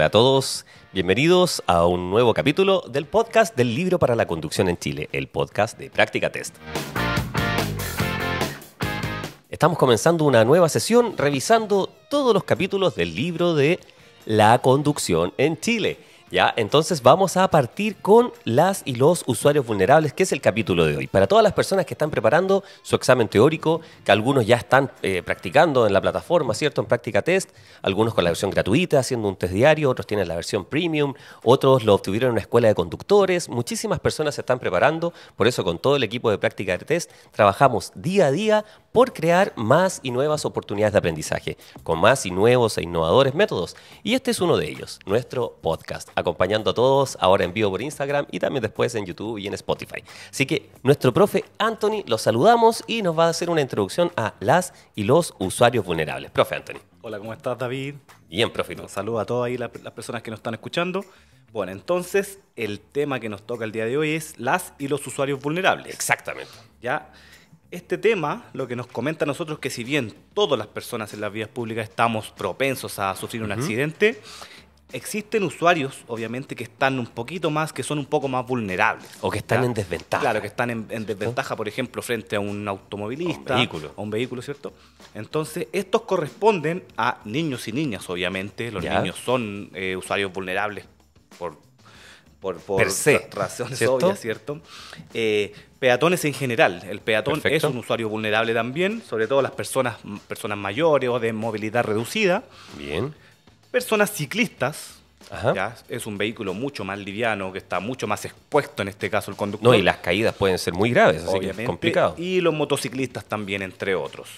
Hola a todos, bienvenidos a un nuevo capítulo del podcast del libro para la conducción en Chile, el podcast de Práctica Test. Estamos comenzando una nueva sesión revisando todos los capítulos del libro de la conducción en Chile. ¿Ya? Entonces vamos a partir con las y los usuarios vulnerables, que es el capítulo de hoy. Para todas las personas que están preparando su examen teórico, que algunos ya están eh, practicando en la plataforma, ¿cierto? En práctica test, algunos con la versión gratuita, haciendo un test diario, otros tienen la versión premium, otros lo obtuvieron en una escuela de conductores, muchísimas personas se están preparando, por eso con todo el equipo de práctica de test trabajamos día a día por crear más y nuevas oportunidades de aprendizaje, con más y nuevos e innovadores métodos. Y este es uno de ellos, nuestro podcast acompañando a todos ahora en vivo por Instagram y también después en YouTube y en Spotify. Así que nuestro profe Anthony los saludamos y nos va a hacer una introducción a las y los usuarios vulnerables. Profe Anthony. Hola, ¿cómo estás David? Bien, profe. Un saludo a todas las, personas que nos están escuchando. Bueno, entonces el tema que nos toca el día de hoy es las y los usuarios vulnerables. Exactamente. Ya, este tema lo que nos comenta a nosotros que si bien todas las personas en las vías públicas estamos propensos a sufrir un accidente, Existen usuarios, obviamente, que están un poquito más, que son un poco más vulnerables. O que están en desventaja. Claro, que están en, desventaja, por ejemplo, frente a un automovilista. un vehículo. A un vehículo, ¿cierto? Entonces, estos corresponden a niños y niñas, obviamente. Los niños son eh, usuarios vulnerables por, por, razones ¿cierto? obvias, ¿cierto? Eh, peatones en general. El peatón es un usuario vulnerable también, sobre todo las personas, personas mayores o de movilidad reducida. Bien personas ciclistas. Es un vehículo mucho más liviano, que está mucho más expuesto en este caso el conductor. No, y las caídas pueden ser muy graves, así que es complicado. Y los motociclistas también, entre otros.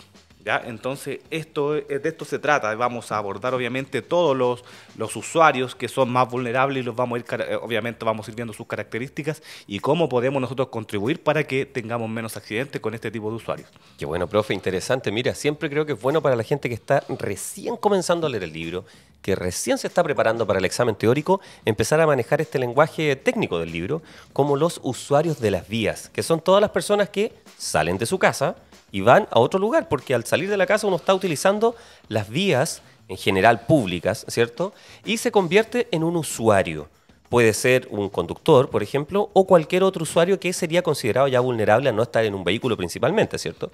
¿Ya? Entonces, esto, de esto se trata. Vamos a abordar, obviamente, todos los, los usuarios que son más vulnerables y los vamos a ir, eh, obviamente, vamos a ir viendo sus características y cómo podemos nosotros contribuir para que tengamos menos accidentes con este tipo de usuarios. Qué bueno, profe, interesante. Mira, siempre creo que es bueno para la gente que está recién comenzando a leer el libro, que recién se está preparando para el examen teórico, empezar a manejar este lenguaje técnico del libro, como los usuarios de las vías, que son todas las personas que salen de su casa y van a otro lugar, porque al salir de la casa uno está utilizando las vías en general públicas, ¿cierto? Y se convierte en un usuario puede ser un conductor, por ejemplo, o cualquier otro usuario que sería considerado ya vulnerable a no estar en un vehículo principalmente, ¿cierto?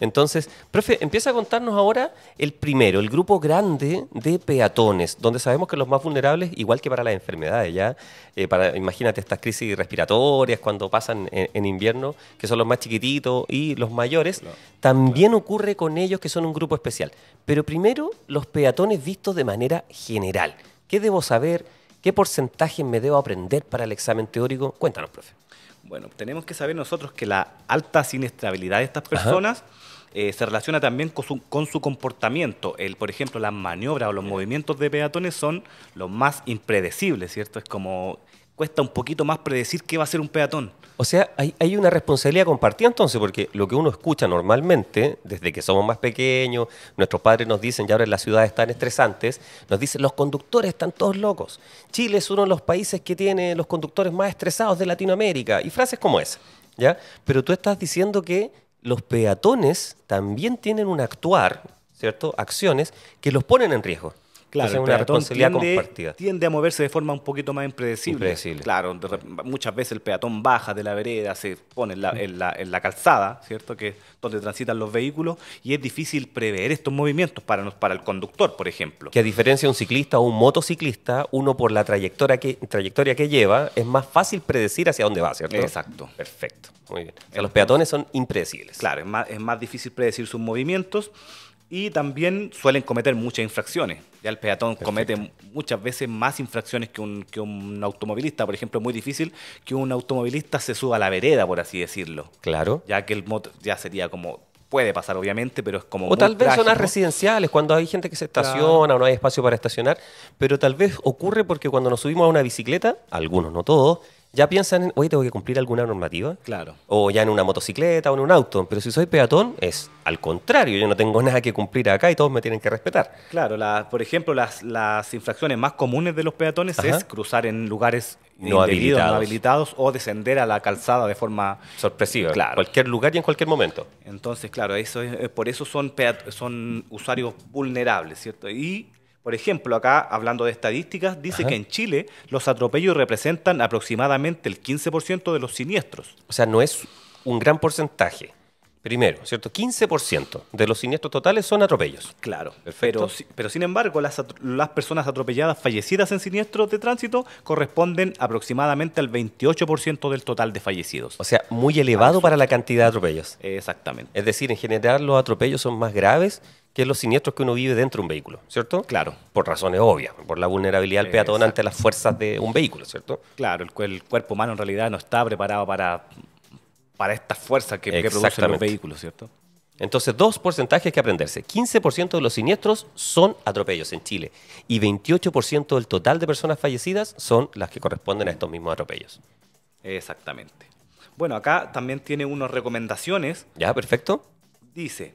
Entonces, profe, empieza a contarnos ahora el primero, el grupo grande de peatones, donde sabemos que los más vulnerables, igual que para las enfermedades, ya, eh, para, imagínate estas crisis respiratorias cuando pasan en, invierno, que son los más chiquititos y los mayores, también ocurre con ellos que son un grupo especial. Pero primero, los peatones vistos de manera general. ¿Qué debo saber? ¿Qué porcentaje me debo aprender para el examen teórico? Cuéntanos, profe. Bueno, tenemos que saber nosotros que la alta siniestrabilidad de estas personas eh, se relaciona también con su, comportamiento. El, por ejemplo, las maniobras o los movimientos de peatones son los más impredecibles, ¿cierto? Es como cuesta un poquito más predecir qué va a ser un peatón. O sea, hay, una responsabilidad compartida entonces, porque lo que uno escucha normalmente, desde que somos más pequeños, nuestros padres nos dicen, ya ahora las ciudades están estresantes, nos dicen, los conductores están todos locos. Chile es uno de los países que tiene los conductores más estresados de Latinoamérica, y frases como esa, ¿ya? Pero tú estás diciendo que los peatones también tienen un actuar, ¿cierto? Acciones que los ponen en riesgo. Claro, el peatón tiende, a moverse de forma un poquito más impredecible. Claro, muchas veces el peatón baja de la vereda, se pone en la, calzada, ¿cierto? Que donde transitan los vehículos y es difícil prever estos movimientos para, para el conductor, por ejemplo. Que a diferencia de un ciclista o un motociclista, uno por la trayectoria que, trayectoria que lleva es más fácil predecir hacia dónde va, ¿cierto? Exacto. Perfecto. Muy bien. los peatones son impredecibles. Claro, es más, es más difícil predecir sus movimientos y también suelen cometer muchas infracciones. Ya el peatón comete muchas veces más infracciones que un, que un automovilista. Por ejemplo, es muy difícil que un automovilista se suba a la vereda, por así decirlo. Claro. Ya que el moto ya sería como puede pasar, obviamente, pero es como. O tal vez son zonas residenciales, cuando hay gente que se estaciona o no hay espacio para estacionar, pero tal vez ocurre porque cuando nos subimos a una bicicleta, algunos, no todos, ya piensan oye, tengo que cumplir alguna normativa. Claro. O ya en una motocicleta o en un auto. Pero si soy peatón, es al contrario. Yo no tengo nada que cumplir acá y todos me tienen que respetar. Claro, por ejemplo, las, las, infracciones más comunes de los peatones es cruzar en lugares no habilitados. o descender a la calzada de forma sorpresiva, claro. cualquier lugar y en cualquier momento. Entonces, claro, eso es, por eso son, son usuarios vulnerables, ¿cierto? Y por ejemplo, acá hablando de estadísticas, dice que en Chile los atropellos representan aproximadamente el 15% de los siniestros. O sea, no es un gran porcentaje. Primero, ¿cierto? 15% de los siniestros totales son atropellos. Claro, Perfecto. Pero, pero sin embargo, las, las, personas atropelladas fallecidas en siniestros de tránsito corresponden aproximadamente al 28% del total de fallecidos. O sea, muy elevado para la cantidad de atropellos. Exactamente. Es decir, en general los atropellos son más graves que es los siniestros que uno vive dentro de un vehículo, ¿cierto? Claro. Por razones obvias, por la vulnerabilidad del peatón ante las fuerzas de un vehículo, ¿cierto? Claro, el, cuerpo humano en realidad no está preparado para, para estas fuerzas que, que producen los vehículos, ¿cierto? Entonces, dos porcentajes que aprenderse. 15% de los siniestros son atropellos en Chile y 28% del total de personas fallecidas son las que corresponden a estos mismos atropellos. Exactamente. Bueno, acá también tiene unas recomendaciones. Ya, perfecto. Dice,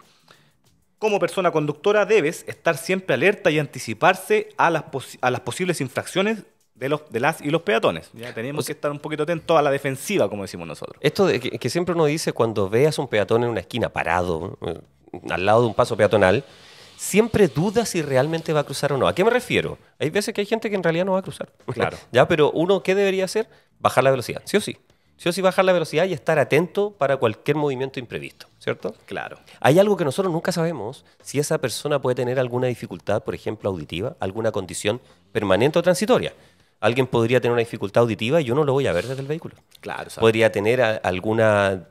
como persona conductora debes estar siempre alerta y anticiparse a las, a las posibles infracciones de, los, de las y los peatones. tenemos que estar un poquito atentos a la defensiva, como decimos nosotros. Esto que, siempre uno dice cuando veas un peatón en una esquina parado, eh, al lado de un paso peatonal, siempre duda si realmente va a cruzar o no. ¿A qué me refiero? Hay veces que hay gente que en realidad no va a cruzar. Claro. ya, pero uno, ¿qué debería hacer? Bajar la velocidad, sí o sí. Si o sí bajar la velocidad y estar atento para cualquier movimiento imprevisto, ¿cierto? Claro. Hay algo que nosotros nunca sabemos, si esa persona puede tener alguna dificultad, por ejemplo, auditiva, alguna condición permanente o transitoria. Alguien podría tener una dificultad auditiva y yo no lo voy a ver desde el vehículo. Claro. Podría tener eh, alguna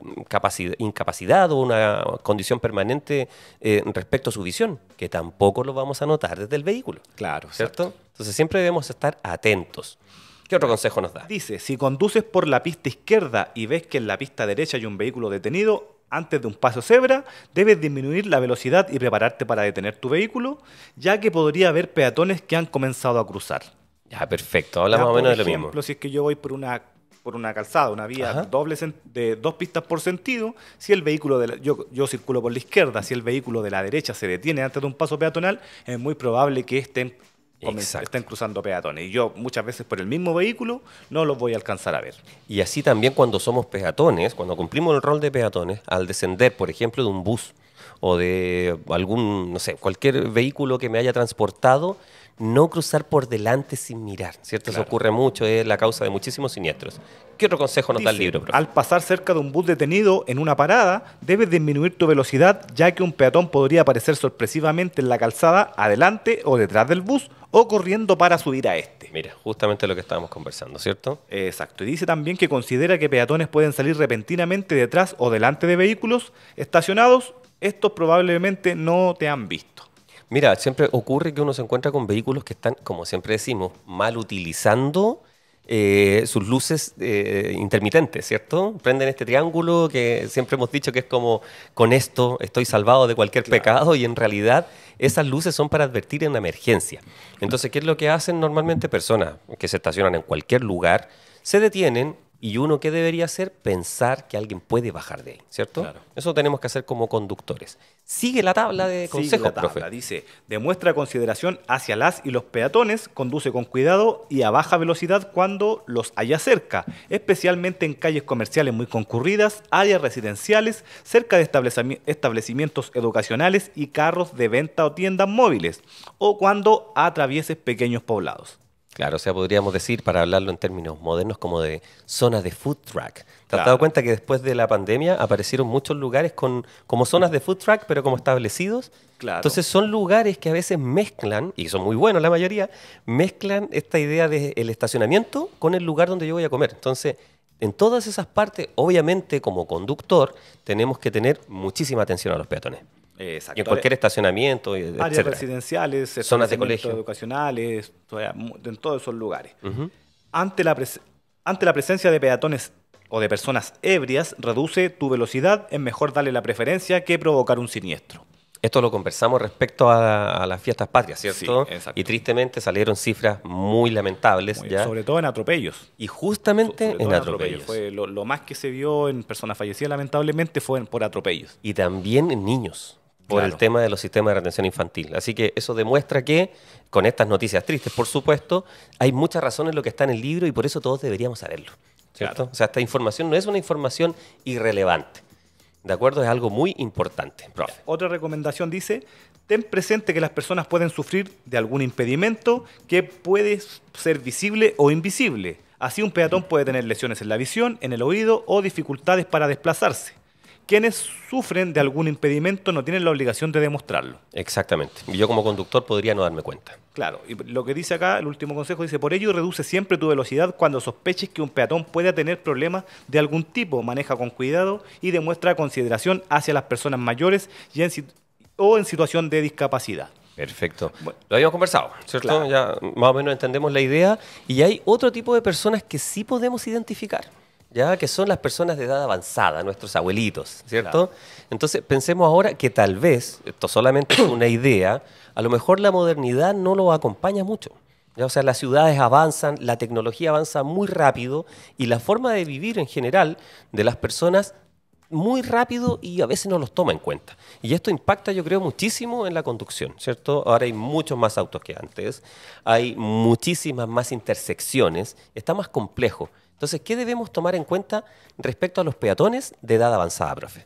incapacidad o una condición permanente eh, respecto a su visión, que tampoco lo vamos a notar desde el vehículo. Claro. ¿Cierto? Entonces siempre debemos estar atentos. ¿Qué otro consejo nos da? Dice, si conduces por la pista izquierda y ves que en la pista derecha hay un vehículo detenido, antes de un paso cebra, debes disminuir la velocidad y prepararte para detener tu vehículo, ya que podría haber peatones que han comenzado a cruzar. Ya, perfecto. Hablamos más o menos de lo mismo. Por ejemplo, si es que yo voy por una por una calzada, una vía doble de dos pistas por sentido, si el vehículo de la, yo, yo circulo por la izquierda, si el vehículo de la derecha se detiene antes de un paso peatonal, es muy probable que estén están cruzando peatones. Y yo muchas veces por el mismo vehículo no los voy a alcanzar a ver. Y así también cuando somos peatones, cuando cumplimos el rol de peatones, al descender, por ejemplo, de un bus o de algún, no sé, cualquier vehículo que me haya transportado, no cruzar por delante sin mirar, ¿cierto? Eso ocurre mucho, es la causa de muchísimos siniestros. ¿Qué otro consejo nos da el libro, Al pasar cerca de un bus detenido en una parada, debes disminuir tu velocidad, ya que un peatón podría aparecer sorpresivamente en la calzada, adelante o detrás del bus, o corriendo para subir a este. Mira, justamente lo que estábamos conversando, ¿cierto? Exacto. Y dice también que considera que peatones pueden salir repentinamente detrás o delante de vehículos estacionados. Estos probablemente no te han visto. Mira, siempre ocurre que uno se encuentra con vehículos que están, como siempre decimos, mal utilizando eh, sus luces eh, intermitentes, ¿cierto? Prenden este triángulo que siempre hemos dicho que es como con esto estoy salvado de cualquier pecado y en realidad esas luces son para advertir en la emergencia. Entonces, ¿qué es lo que hacen normalmente personas que se estacionan en cualquier lugar? Se detienen, y uno, ¿qué debería hacer? Pensar que alguien puede bajar de ahí, ¿cierto? Eso tenemos que hacer como conductores. Sigue la tabla de consejos, profe. Dice, demuestra consideración hacia las y los peatones, conduce con cuidado y a baja velocidad cuando los haya cerca, especialmente en calles comerciales muy concurridas, áreas residenciales, cerca de establecimientos educacionales y carros de venta o tiendas móviles, o cuando atravieses pequeños poblados. Claro, o sea, podríamos decir, para hablarlo en términos modernos, como de zonas de food track. ¿Te has dado cuenta que después de la pandemia aparecieron muchos lugares con, como zonas de food track, pero como establecidos? Claro. Entonces son lugares que a veces mezclan, y son muy buenos la mayoría, mezclan esta idea del el estacionamiento con el lugar donde yo voy a comer. Entonces, en todas esas partes, obviamente como conductor, tenemos que tener muchísima atención a los peatones. Eh, en cualquier estacionamiento, Áreas residenciales, zonas de colegio. educacionales, en todos esos lugares. ante, la presencia de peatones o de personas ebrias, reduce tu velocidad, es mejor darle la preferencia que provocar un siniestro. Esto lo conversamos respecto a, las fiestas patrias, ¿cierto? Y tristemente salieron cifras muy lamentables. ya. Sobre todo en atropellos. Y justamente en, atropellos. Fue lo, lo, más que se vio en personas fallecidas, lamentablemente, fue por atropellos. Y también en niños por el tema de los sistemas de retención infantil. Así que eso demuestra que, con estas noticias tristes, por supuesto, hay muchas razones en lo que está en el libro y por eso todos deberíamos saberlo. ¿Cierto? O sea, esta información no es una información irrelevante. ¿De acuerdo? Es algo muy importante, profe. Otra recomendación dice, ten presente que las personas pueden sufrir de algún impedimento que puede ser visible o invisible. Así un peatón puede tener lesiones en la visión, en el oído o dificultades para desplazarse quienes sufren de algún impedimento no tienen la obligación de demostrarlo. Exactamente. Y yo como conductor podría no darme cuenta. Claro. Y lo que dice acá, el último consejo dice, por ello reduce siempre tu velocidad cuando sospeches que un peatón pueda tener problemas de algún tipo. Maneja con cuidado y demuestra consideración hacia las personas mayores o en situación de discapacidad. Perfecto. Bueno, lo habíamos conversado, ¿cierto? Ya más o menos entendemos la idea. Y hay otro tipo de personas que sí podemos identificar ya que son las personas de edad avanzada, nuestros abuelitos, ¿cierto? Entonces, pensemos ahora que tal vez, esto solamente es una idea, a lo mejor la modernidad no lo acompaña mucho. ¿ya? O sea, las ciudades avanzan, la tecnología avanza muy rápido y la forma de vivir en general de las personas muy rápido y a veces no los toma en cuenta. Y esto impacta, yo creo, muchísimo en la conducción, ¿cierto? Ahora hay muchos más autos que antes, hay muchísimas más intersecciones, está más complejo. Entonces, ¿qué debemos tomar en cuenta respecto a los peatones de edad avanzada, profe?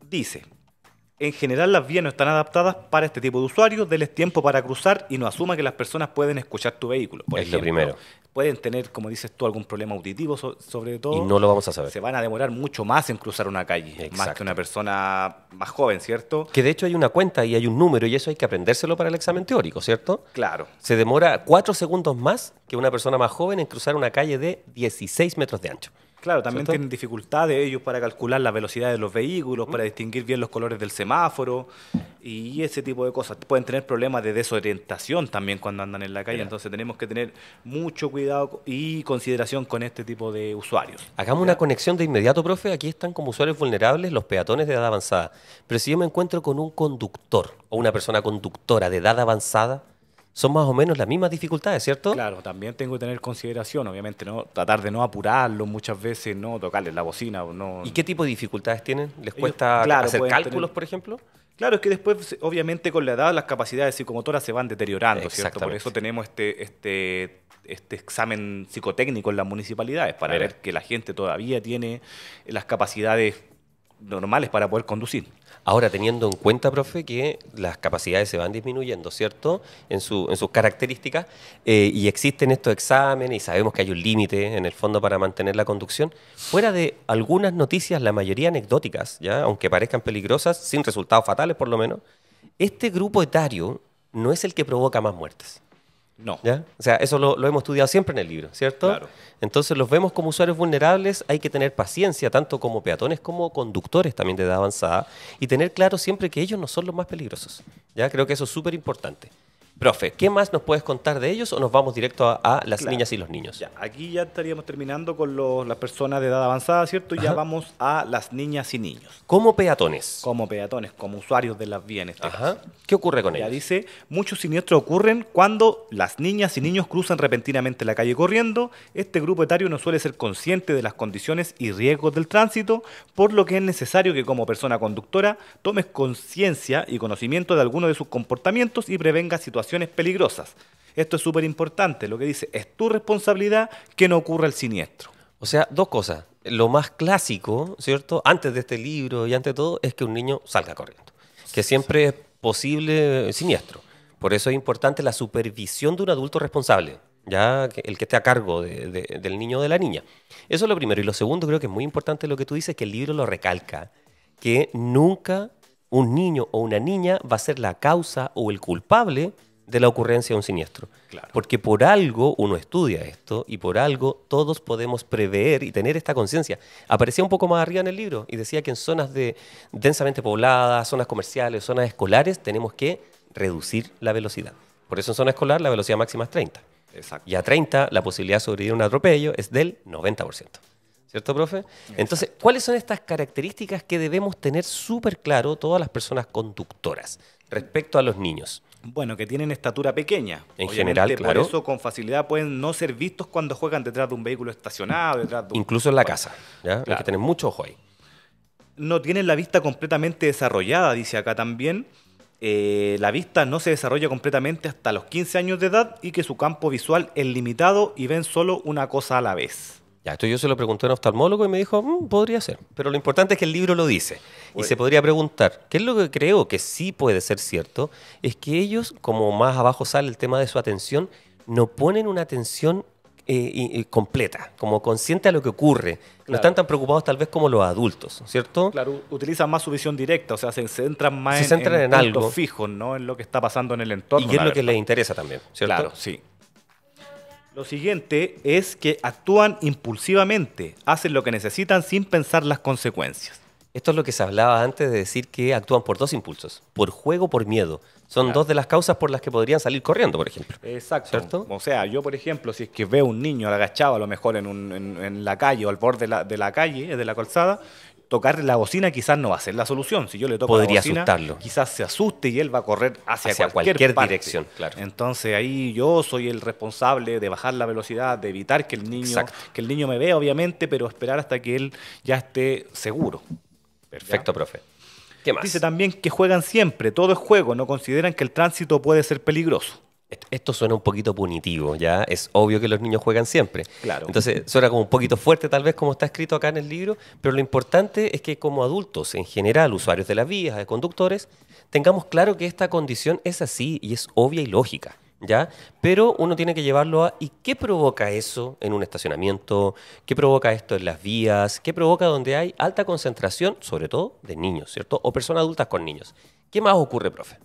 Dice, en general las vías no están adaptadas para este tipo de usuarios, deles tiempo para cruzar y no asuma que las personas pueden escuchar tu vehículo. Por es lo primero pueden tener, como dices tú, algún problema auditivo sobre todo. Y no lo vamos a saber. Se van a demorar mucho más en cruzar una calle, más que una persona más joven, ¿cierto? Que de hecho hay una cuenta y hay un número y eso hay que aprendérselo para el examen teórico, ¿cierto? Claro. Se demora cuatro segundos más que una persona más joven en cruzar una calle de 16 metros de ancho. Claro, también tienen dificultades ellos para calcular la velocidad de los vehículos, mm. para distinguir bien los colores del semáforo y ese tipo de cosas. Pueden tener problemas de desorientación también cuando andan en la calle, entonces tenemos que tener mucho cuidado y consideración con este tipo de usuarios. Hagamos una conexión de inmediato, profe. Aquí están como usuarios vulnerables los peatones de edad avanzada. Pero si yo me encuentro con un conductor o una persona conductora de edad avanzada, son más o menos las mismas dificultades, ¿cierto? Claro, también tengo que tener consideración, obviamente, no tratar de no apurarlo muchas veces, no tocarles la bocina. No... ¿Y qué tipo de dificultades tienen? ¿Les cuesta hacer cálculos, por ejemplo? Claro, es que después, obviamente, con la edad las capacidades psicomotoras se van deteriorando, ¿cierto? Por eso tenemos este, este, este examen psicotécnico en las municipalidades, para ver que la gente todavía tiene las capacidades normales para poder conducir. Ahora, teniendo en cuenta, profe, que las capacidades se van disminuyendo, ¿cierto? En, su, en sus características, eh, y existen estos exámenes y sabemos que hay un límite en el fondo para mantener la conducción, fuera de algunas noticias, la mayoría anecdóticas, ¿ya? aunque parezcan peligrosas, sin resultados fatales por lo menos, este grupo etario no es el que provoca más muertes. No. O sea, eso lo, hemos estudiado siempre en el libro, ¿cierto? Claro. Entonces los vemos como usuarios vulnerables, hay que tener paciencia, tanto como peatones como conductores también de edad avanzada, y tener claro siempre que ellos no son los más peligrosos. ¿Ya? Creo que eso es súper importante. Profe, ¿qué mm. más nos puedes contar de ellos o nos vamos directo a, las niñas y los niños? Ya, aquí ya estaríamos terminando con las personas de edad avanzada, ¿cierto? ya vamos a las niñas y niños. Como peatones. Como peatones, como usuarios de las vías en este Ajá. ¿Qué ocurre con ellos? Ya dice, muchos siniestros ocurren cuando las niñas y niños cruzan repentinamente la calle corriendo. Este grupo etario no suele ser consciente de las condiciones y riesgos del tránsito, por lo que es necesario que como persona conductora tomes conciencia y conocimiento de alguno de sus comportamientos y prevenga situaciones peligrosas. Esto es súper importante, lo que dice, es tu responsabilidad que no ocurra el siniestro. O sea, dos cosas. Lo más clásico, ¿cierto? Antes de este libro y ante todo, es que un niño salga corriendo. Que siempre es posible siniestro. Por eso es importante la supervisión de un adulto responsable, ya el que esté a cargo del niño o de la niña. Eso es lo primero. Y lo segundo, creo que es muy importante lo que tú dices, que el libro lo recalca, que nunca un niño o una niña va a ser la causa o el culpable de la ocurrencia de un siniestro. Porque por algo uno estudia esto y por algo todos podemos prever y tener esta conciencia. Aparecía un poco más arriba en el libro y decía que en zonas de, densamente pobladas, zonas comerciales, zonas escolares, tenemos que reducir la velocidad. Por eso en zona escolar la velocidad máxima es 30. Y a 30 la posibilidad de sobrevivir a un atropello es del 90%. ¿Cierto, profe? Entonces, ¿cuáles son estas características que debemos tener súper claro todas las personas conductoras respecto a los niños? Bueno, que tienen estatura pequeña. En general, claro. Por eso con facilidad pueden no ser vistos cuando juegan detrás de un vehículo estacionado, Incluso en la casa, Hay que tener mucho ojo ahí. No tienen la vista completamente desarrollada, dice acá también. Eh, la vista no se desarrolla completamente hasta los 15 años de edad y que su campo visual es limitado y ven solo una cosa a la vez. Ya, esto yo se lo pregunté a un oftalmólogo y me dijo, mm, podría ser. Pero lo importante es que el libro lo dice. Y se podría preguntar, ¿qué es lo que creo que sí puede ser cierto? Es que ellos, como más abajo sale el tema de su atención, no ponen una atención eh, completa, como consciente a lo que ocurre. No están tan preocupados tal vez como los adultos, ¿cierto? Claro, utilizan más su visión directa, o sea, se centran más se en, algo fijo, no en lo que está pasando en el entorno. Y es lo que les interesa también, ¿cierto? Claro, sí. Lo siguiente es que actúan impulsivamente, hacen lo que necesitan sin pensar las consecuencias. Esto es lo que se hablaba antes de decir que actúan por dos impulsos, por juego, por miedo. Son dos de las causas por las que podrían salir corriendo, por ejemplo. Exacto. ¿Cierto? O sea, yo, por ejemplo, si es que veo un niño agachado a lo mejor en, la calle o al borde de la, de la calle, de la calzada, tocar la bocina quizás no va a ser la solución. Si yo le toco la bocina, quizás se asuste y él va a correr hacia, cualquier, dirección. Entonces ahí yo soy el responsable de bajar la velocidad, de evitar que el niño, que el niño me vea, obviamente, pero esperar hasta que él ya esté seguro. Perfecto, profe. ¿Qué más? Dice también que juegan siempre, todo es juego, no consideran que el tránsito puede ser peligroso esto suena un poquito punitivo, ¿ya? Es obvio que los niños juegan siempre. Claro. Entonces, suena como un poquito fuerte, tal vez, como está escrito acá en el libro, pero lo importante es que como adultos, en general, usuarios de las vías, de conductores, tengamos claro que esta condición es así y es obvia y lógica. ¿Ya? Pero uno tiene que llevarlo a ¿y qué provoca eso en un estacionamiento? ¿Qué provoca esto en las vías? ¿Qué provoca donde hay alta concentración, sobre todo de niños, ¿cierto? O personas adultas con niños. ¿Qué más ocurre, profe?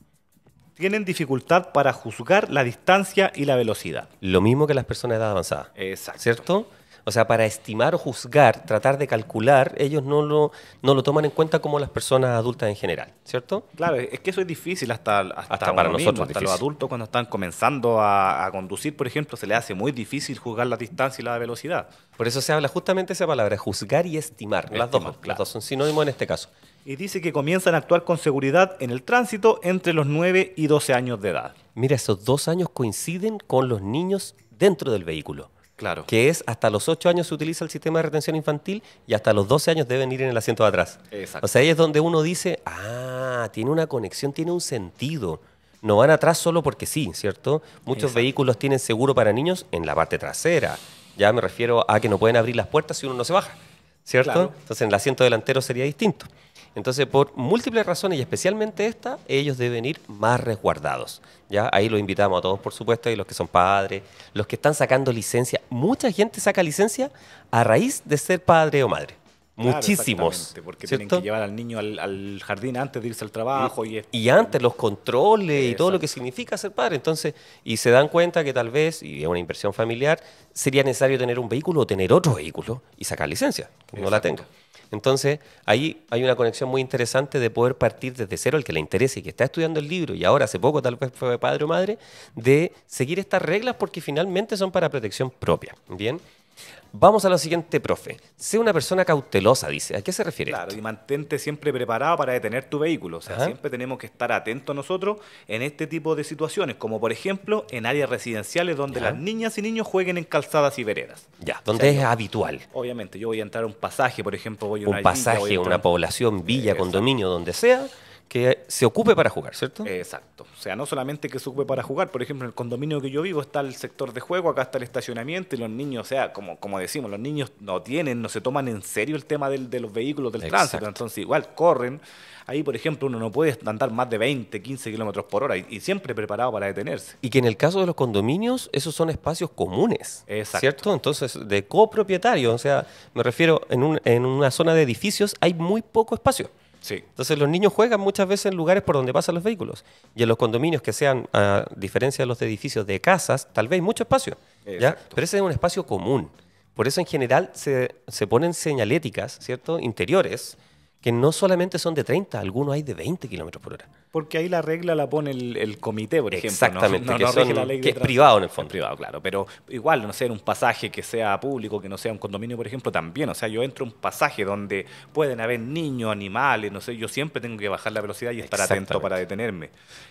tienen dificultad para juzgar la distancia y la velocidad. Lo mismo que las personas de edad avanzada. Exacto. ¿Cierto? O sea, para estimar o juzgar, tratar de calcular, ellos no lo, no lo toman en cuenta como las personas adultas en general, ¿cierto? Claro, es que eso es difícil hasta, hasta, para nosotros. hasta los adultos cuando están comenzando a, conducir, por ejemplo, se les hace muy difícil juzgar la distancia y la velocidad. Por eso se habla justamente esa palabra, juzgar y estimar, las dos. Las dos son sinónimos en este caso. Y dice que comienzan a actuar con seguridad en el tránsito entre los 9 y 12 años de edad. Mira, esos dos años coinciden con los niños dentro del vehículo. Claro. Que es hasta los 8 años se utiliza el sistema de retención infantil y hasta los 12 años deben ir en el asiento de atrás. Exacto. O sea, ahí es donde uno dice, ah, tiene una conexión, tiene un sentido. No van atrás solo porque sí, ¿cierto? Muchos vehículos tienen seguro para niños en la parte trasera. Ya me refiero a que no pueden abrir las puertas si uno no se baja, ¿cierto? Entonces en el asiento delantero sería distinto. Entonces, por múltiples razones y especialmente esta, ellos deben ir más resguardados. ¿ya? Ahí los invitamos a todos, por supuesto, y los que son padres, los que están sacando licencia. Mucha gente saca licencia a raíz de ser padre o madre. Muchísimos. Porque tienen que llevar al niño al, jardín antes de irse al trabajo. Y, antes los controles y todo lo que significa ser padre. Entonces, y se dan cuenta que tal vez, y es una inversión familiar, sería necesario tener un vehículo o tener otro vehículo y sacar licencia, no la tenga. Entonces, ahí hay una conexión muy interesante de poder partir desde cero, el que le interese y que está estudiando el libro y ahora hace poco tal vez fue padre o madre, de seguir estas reglas porque finalmente son para protección propia. Bien. Vamos a lo siguiente, profe. Sé una persona cautelosa, dice. ¿A qué se refiere? Claro, y mantente siempre preparado para detener tu vehículo. O sea, siempre tenemos que estar atentos nosotros en este tipo de situaciones, como por ejemplo en áreas residenciales donde las niñas y niños jueguen en calzadas y veredas. Ya, donde es habitual. Obviamente, yo voy a entrar a un pasaje, por ejemplo, voy a una Un pasaje, una población, villa, condominio, donde sea que se ocupe para jugar, ¿cierto? Exacto. O sea, no solamente que se ocupe para jugar, por ejemplo, en el condominio que yo vivo está el sector de juego, acá está el estacionamiento y los niños, o sea, como, como decimos, los niños no tienen, no se toman en serio el tema de los vehículos, del tránsito, entonces igual corren. Ahí, por ejemplo, uno no puede andar más de 20, 15 kilómetros por hora y, siempre preparado para detenerse. Y que en el caso de los condominios, esos son espacios comunes, ¿cierto? Entonces, de copropietarios, o sea, me refiero, en una zona de edificios hay muy poco espacio. Entonces los niños juegan muchas veces en lugares por donde pasan los vehículos. Y en los condominios que sean, a diferencia de los edificios de casas, tal vez mucho espacio. ¿ya? Pero ese es un espacio común. Por eso en general se, ponen señaléticas, ¿cierto? Interiores que no solamente son de 30, algunos hay de 20 kilómetros por hora. Porque ahí la regla la pone el, comité, por ejemplo. Exactamente, que, que es privado en el fondo. privado, claro, pero igual, no sé, en un pasaje que sea público, que no sea un condominio, por ejemplo, también. O sea, yo entro a un pasaje donde pueden haber niños, animales, no sé, yo siempre tengo que bajar la velocidad y estar atento para detenerme.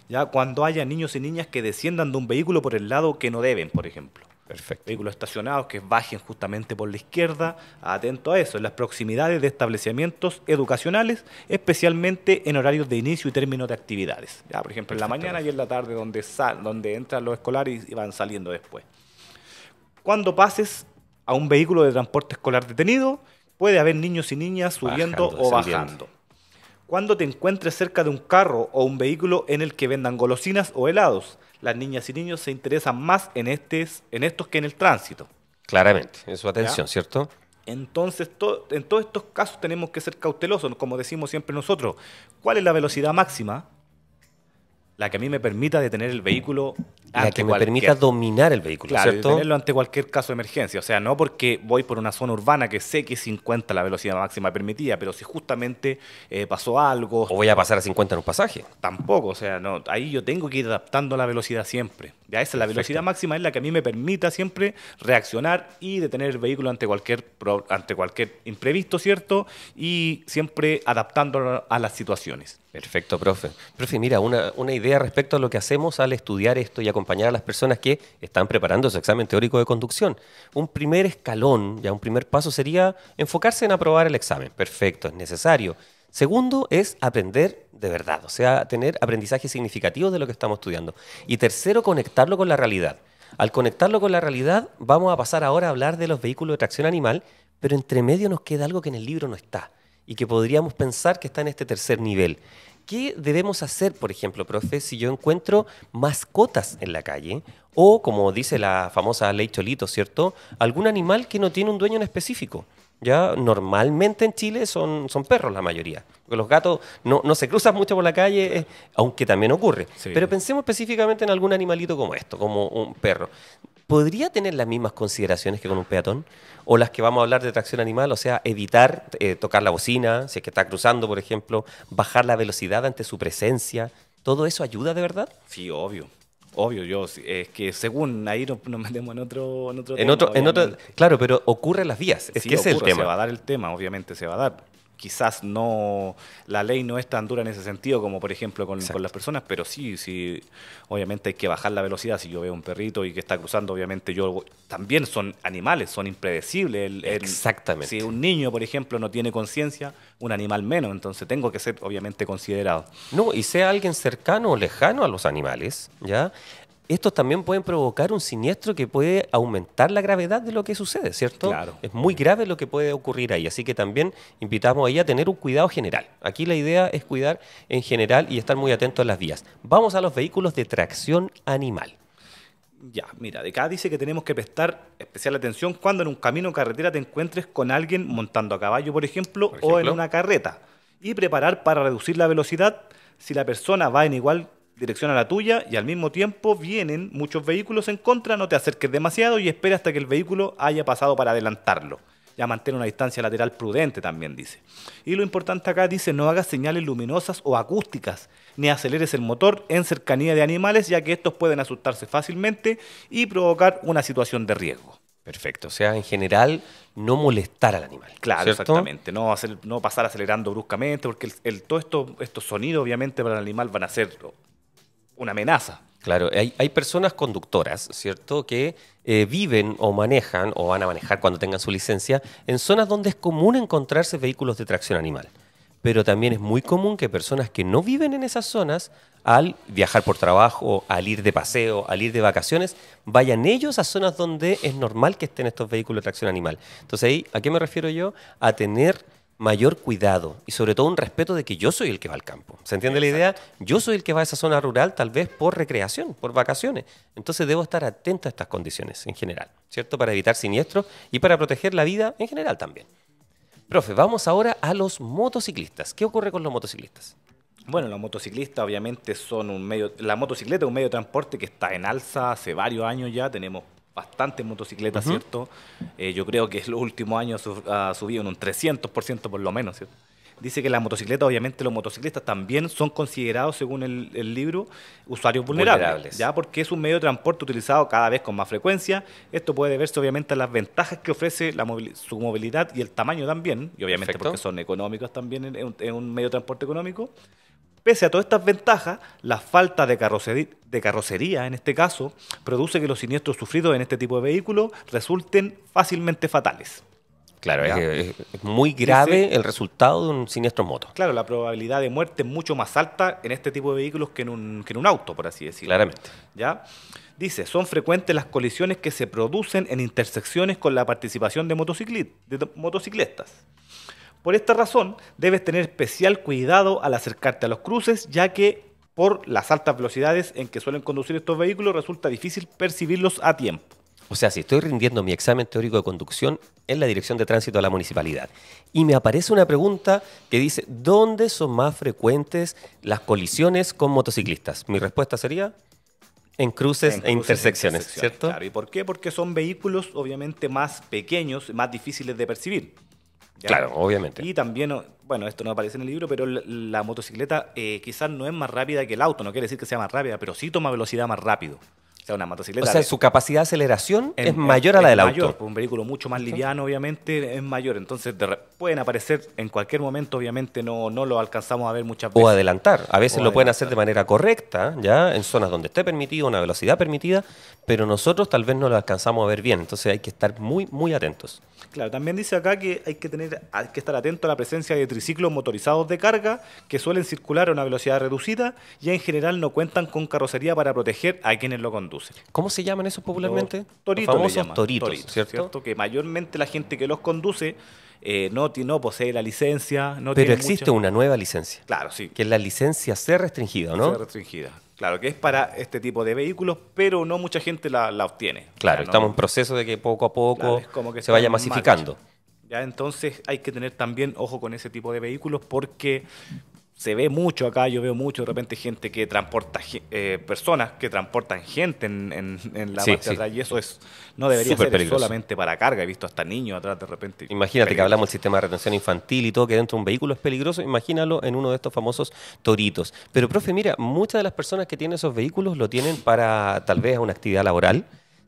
Ya cuando haya niños y niñas que desciendan de un vehículo por el lado que no deben, por ejemplo. Vehículos estacionados que bajen justamente por la izquierda, atento a eso, en las proximidades de establecimientos educacionales, especialmente en horarios de inicio y término de actividades. por ejemplo, en la mañana y en la tarde donde, sal, donde entran los escolares y van saliendo después. Cuando pases a un vehículo de transporte escolar detenido, puede haber niños y niñas subiendo o bajando. Cuando te encuentres cerca de un carro o un vehículo en el que vendan golosinas o helados, las niñas y niños se interesan más en, este, en estos que en el tránsito. Claramente, en su atención, ¿cierto? Entonces, en todos estos casos tenemos que ser cautelosos, como decimos siempre nosotros. ¿Cuál es la velocidad máxima? La que a mí me permita detener el vehículo Ah, la que me permita dominar el vehículo, claro, ¿cierto? tenerlo ante cualquier caso de emergencia. O sea, no porque voy por una zona urbana que sé que 50 la velocidad máxima permitida, pero si justamente eh, pasó algo... O voy a pasar a 50 en un pasaje. Tampoco, o sea, no. Ahí yo tengo que ir adaptando la velocidad siempre. Ya esa, la velocidad máxima es la que a mí me permita siempre reaccionar y detener el vehículo ante cualquier, ante cualquier imprevisto, ¿cierto? Y siempre adaptándolo a las situaciones. Perfecto, profe. Profe, mira, una, idea respecto a lo que hacemos al estudiar esto y a acompañar a las personas que están preparando su examen teórico de conducción. Un primer escalón, ya un primer paso sería enfocarse en aprobar el examen. Perfecto, es necesario. Segundo es aprender de verdad, o sea, tener aprendizajes significativos de lo que estamos estudiando. Y tercero, conectarlo con la realidad. Al conectarlo con la realidad, vamos a pasar ahora a hablar de los vehículos de tracción animal, pero entre medio nos queda algo que en el libro no está y que podríamos pensar que está en este tercer nivel. ¿Qué debemos hacer, por ejemplo, profe, si yo encuentro mascotas en la calle o, como dice la famosa ley Cholito, ¿cierto? Algún animal que no tiene un dueño en específico. Ya normalmente en Chile son, son perros la mayoría. Porque los gatos no, se cruzan mucho por la calle, eh, aunque también ocurre. Pero pensemos específicamente en algún animalito como esto, como un perro podría tener las mismas consideraciones que con un peatón o las que vamos a hablar de tracción animal, o sea, evitar eh, tocar la bocina, si es que está cruzando, por ejemplo, bajar la velocidad ante su presencia. ¿Todo eso ayuda de verdad? Sí, obvio. Obvio, yo, es que según ahí nos, metemos en otro en otro, en otro, en otro Claro, pero ocurre las vías, es que es el tema. Se va a dar el tema, obviamente se va a dar quizás no, la ley no es tan dura en ese sentido como por ejemplo con, las personas, pero sí, sí, obviamente hay que bajar la velocidad. Si yo veo un perrito y que está cruzando, obviamente yo también son animales, son impredecibles. Exactamente. Si un niño, por ejemplo, no tiene conciencia, un animal menos, entonces tengo que ser obviamente considerado. No, y sea alguien cercano o lejano a los animales, ¿ya? estos también pueden provocar un siniestro que puede aumentar la gravedad de lo que sucede, ¿cierto? Claro. Es muy grave lo que puede ocurrir ahí, así que también invitamos ella a tener un cuidado general. Aquí la idea es cuidar en general y estar muy atentos a las vías. Vamos a los vehículos de tracción animal. Ya, mira, de acá dice que tenemos que prestar especial atención cuando en un camino o carretera te encuentres con alguien montando a caballo, por ejemplo, o en una carreta. Y preparar para reducir la velocidad si la persona va en igual dirección a la tuya y al mismo tiempo vienen muchos vehículos en contra, no te acerques demasiado y espera hasta que el vehículo haya pasado para adelantarlo. Ya mantener una distancia lateral prudente también dice. Y lo importante acá dice no hagas señales luminosas o acústicas, ni aceleres el motor en cercanía de animales ya que estos pueden asustarse fácilmente y provocar una situación de riesgo. Perfecto, o sea, en general no molestar al animal. Claro, exactamente, no, hacer, no pasar acelerando bruscamente porque el, todos esto, estos sonidos obviamente para el animal van a ser una amenaza. Claro, hay, personas conductoras, ¿cierto?, que eh, viven o manejan o van a manejar cuando tengan su licencia en zonas donde es común encontrarse vehículos de tracción animal. Pero también es muy común que personas que no viven en esas zonas, al viajar por trabajo, al ir de paseo, al ir de vacaciones, vayan ellos a zonas donde es normal que estén estos vehículos de tracción animal. Entonces ¿a qué me refiero yo? A tener mayor cuidado y sobre todo un respeto de que yo soy el que va al campo. ¿Se entiende la idea? Yo soy el que va a esa zona rural tal vez por recreación, por vacaciones. Entonces debo estar atento a estas condiciones en general, ¿cierto? Para evitar siniestros y para proteger la vida en general también. Profe, vamos ahora a los motociclistas. ¿Qué ocurre con los motociclistas? Bueno, los motociclistas obviamente son un medio, la motocicleta es un medio de transporte que está en alza hace varios años ya, tenemos Bastante motocicletas, ¿cierto? Eh, yo creo que en los últimos años ha subido en un 300% por lo menos, ¿cierto? Dice que las motocicletas, obviamente los motociclistas también son considerados, según el, libro, usuarios vulnerables, ya porque es un medio de transporte utilizado cada vez con más frecuencia. Esto puede deberse obviamente a las ventajas que ofrece la su movilidad y el tamaño también, y obviamente porque son económicos también, es un medio de transporte económico. Pese a todas estas ventajas, la falta de carrocería, en este caso, produce que los siniestros sufridos en este tipo de vehículos resulten fácilmente fatales. Claro, es, muy grave el resultado de un siniestro moto. Claro, la probabilidad de muerte es mucho más alta en este tipo de vehículos que en un, auto, por así decirlo. Claramente. ¿Ya? Dice, son frecuentes las colisiones que se producen en intersecciones con la participación de, motociclistas. Por esta razón, debes tener especial cuidado al acercarte a los cruces, ya que por las altas velocidades en que suelen conducir estos vehículos resulta difícil percibirlos a tiempo. O sea, si estoy rindiendo mi examen teórico de conducción en la Dirección de Tránsito de la Municipalidad y me aparece una pregunta que dice, ¿dónde son más frecuentes las colisiones con motociclistas? Mi respuesta sería... En cruces, e, e intersecciones, intersecciones, ¿cierto? Claro, ¿y por qué? Porque son vehículos obviamente más pequeños, más difíciles de percibir. Claro, obviamente. Y también, bueno, esto no aparece en el libro, pero la, motocicleta eh, quizás no es más rápida que el auto, no quiere decir que sea más rápida, pero sí toma velocidad más rápido. O sea, su capacidad de aceleración es mayor a la del mayor, auto. Pues, un vehículo mucho más liviano, obviamente, es mayor. Entonces, pueden aparecer en cualquier momento, obviamente, no, no lo alcanzamos a ver muchas veces. O adelantar. A veces lo pueden hacer de manera correcta, ya, en zonas donde esté permitido, una velocidad permitida, pero nosotros tal vez no lo alcanzamos a ver bien. Entonces, hay que estar muy, muy atentos. Claro, también dice acá que hay que, tener, hay que estar atento a la presencia de triciclos motorizados de carga que suelen circular a una velocidad reducida y en general no cuentan con carrocería para proteger a quienes lo conducen. ¿Cómo se llaman esos popularmente? toritos. famosos toritos, ¿cierto? Que mayormente la gente que los conduce eh, no, no posee la licencia. Pero existe una nueva licencia. Claro, sí. Que es la licencia C restringida, ¿no? C restringida. Claro, que es para este tipo de vehículos, pero no mucha gente la, obtiene. Claro, estamos en proceso de que poco a poco se vaya masificando. Ya entonces hay que tener también ojo con ese tipo de vehículos porque se ve mucho acá, yo veo mucho de repente gente que transporta eh, personas que transportan gente en, en, la sí, atrás y eso es no debería ser solamente para carga, he visto hasta niños atrás de repente. Imagínate que hablamos del sistema de retención infantil y todo que dentro de un vehículo es peligroso, imagínalo en uno de estos famosos toritos. Pero profe, mira, muchas de las personas que tienen esos vehículos lo tienen para tal vez una actividad laboral